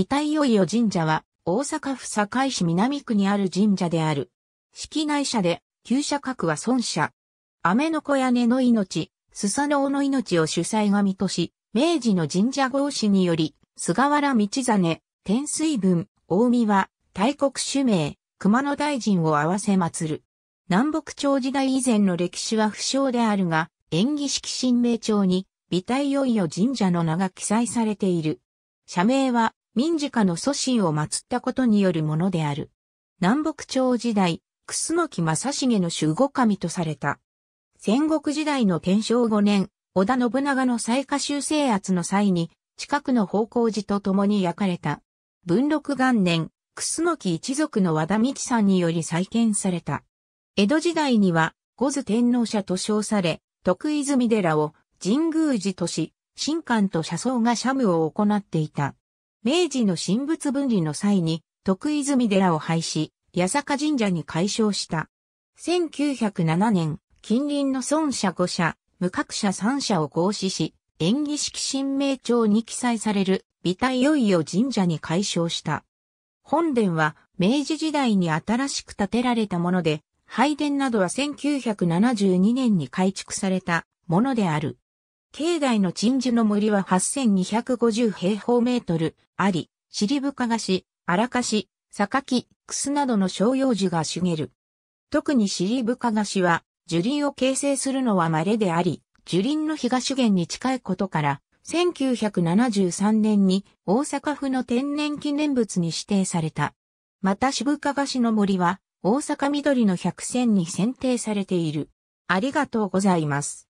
遺体よいよ神社は、大阪府堺市南区にある神社である。式内社で、旧社格は孫社。雨の子屋根の命、スサノオの命を主催神とし、明治の神社合祀により、菅原道真、天水分、大見は、大国主名、熊野大臣を合わせ祀る。南北朝時代以前の歴史は不詳であるが、演技式神明朝に、美体よいよ神社の名が記載されている。社名は、民事家の祖神を祀ったことによるものである。南北朝時代、楠木正成の守護神とされた。戦国時代の天正5年、織田信長の最下州制圧の際に、近くの方向寺と共に焼かれた。文禄元年、楠木一族の和田道さんにより再建された。江戸時代には、五頭天皇社と称され、徳泉寺を神宮寺とし、神官と社僧が社務を行っていた。明治の神仏分離の際に、徳泉寺を廃止、八坂神社に改称した。1907年、近隣の孫社5社、無格社3社を合祀し、演技式神明帳に記載される、美体よいよ神社に改称した。本殿は、明治時代に新しく建てられたもので、拝殿などは1972年に改築されたものである。境内の鎮守の森は8250平方メートルあり、尻深菓子、荒菓子、榊、クスなどの商用樹が茂る。特に尻深菓子は、樹林を形成するのは稀であり、樹林の東源に近いことから、1973年に大阪府の天然記念物に指定された。また渋川がの森は大阪緑の百選に選定されている。ありがとうございます。